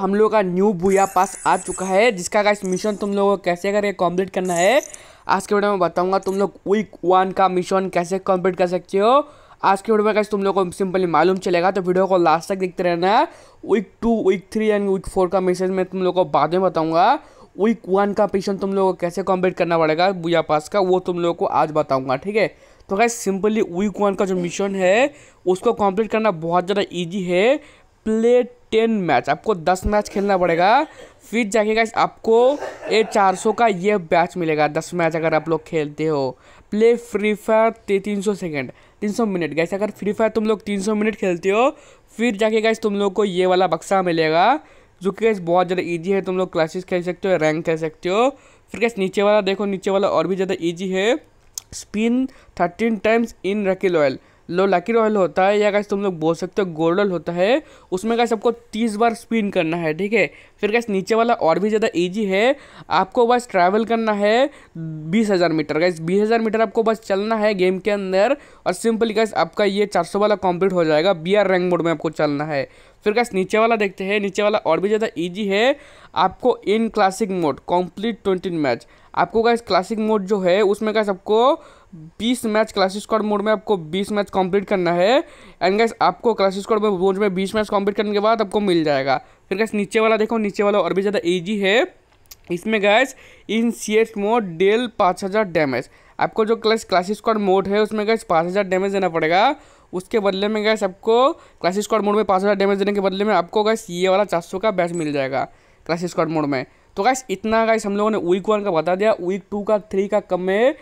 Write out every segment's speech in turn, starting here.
हम लोग का न्यू भूया पास आ चुका है जिसका गाइस मिशन तुम लोगों को कैसे करके कंप्लीट करना है आज के वीडियो में बताऊंगा तुम लोग वीक वन का मिशन कैसे कंप्लीट कर सकते हो आज के वीडियो में गाइस तुम लोगों को सिंपली मालूम चलेगा तो वीडियो को लास्ट तक देखते रहना week two week three and week four का मिशन मैं तुम लोग को बाद में बताऊँगा वीक वन का मिशन तुम लोग को कैसे कम्प्लीट करना पड़ेगा भूया पास का वो तुम लोग को आज बताऊँगा ठीक है तो गाइस सिंपली वीक वन का जो मिशन है उसको कम्प्लीट करना बहुत ज़्यादा ईजी है प्ले टेन मैच आपको दस मैच खेलना पड़ेगा फिर जाके गाइस आपको ए चार सौ का ये बैच मिलेगा दस मैच अगर आप लोग खेलते हो प्ले फ्री फायर तीन सौ सेकेंड तीन सौ मिनट गैस अगर फ्री फायर तुम लोग तीन सौ मिनट खेलते हो फिर जाके गैस तुम लोग को ये वाला बक्सा मिलेगा जो कि गैस बहुत ज़्यादा ईजी है तुम लोग क्लासेस खेल सकते हो रैंक खेल सकते हो फिर गैस नीचे वाला देखो नीचे वाला और भी ज़्यादा ईजी है स्पिन थर्टीन टाइम्स इन रकील ऑयल लो लकीर ऑयल होता है या कैसे तुम लोग बोल सकते हो गोल्डल होता है उसमें कैसे आपको तीस बार स्पिन करना है ठीक है फिर कैसे नीचे वाला और भी ज़्यादा ईजी है आपको बस ट्रैवल करना है बीस हज़ार मीटर कैसे बीस हज़ार मीटर आपको बस चलना है गेम के अंदर और सिंपली गैस आपका ये चार सौ वाला कंप्लीट हो जाएगा बी आर रैंक मोड में आपको चलना है फिर कैसे नीचे वाला देखते हैं नीचे वाला और भी ज़्यादा ईजी है आपको in classic mode complete twenty match आपको कैसे क्लासिक मोड जो है उसमें कैसे आपको बीस मैच क्लास स्क्वाड मोड में आपको बीस मैच कंप्लीट करना है एंड गैस आपको क्लास स्क्वाड मोड में बीस मैच कंप्लीट करने के बाद आपको मिल जाएगा फिर गैस नीचे वाला देखो नीचे वाला और भी ज़्यादा ईजी है इसमें guys in C S mode deal पाँच हज़ार डैमेज आपको जो क्लास क्लास स्क्वाड मोड है उसमें गैस पाँच हज़ार डैमेज देना पड़ेगा उसके बदले में गैस आपको क्लास स्क्वाड मोड में पाँच हज़ार डैमेज देने के बदले में आपको गैस ये वाला चार सौ का बैच मिल जाएगा क्लास स्क्वाड मोड में तो गैस इतना गैस हम लोगों ने वीक वन का बता दिया वीक टू का थ्री का कम है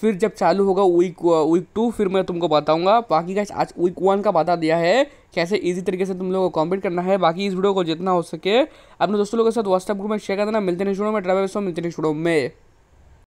फिर जब चालू होगा वीक वीक टू फिर मैं तुमको बताऊंगा बाकी का आज वीक वन का बता दिया है कैसे इजी तरीके से तुम लोगों को कॉम्प्लीट करना है बाकी इस वीडियो को जितना हो सके अपने दोस्तों लोगों के साथ व्हाट्सएप ग्रुप में शेयर कर देना मिलते नहीं स्टूडियो में ट्रैवल मिलते नहीं स्टूडियो में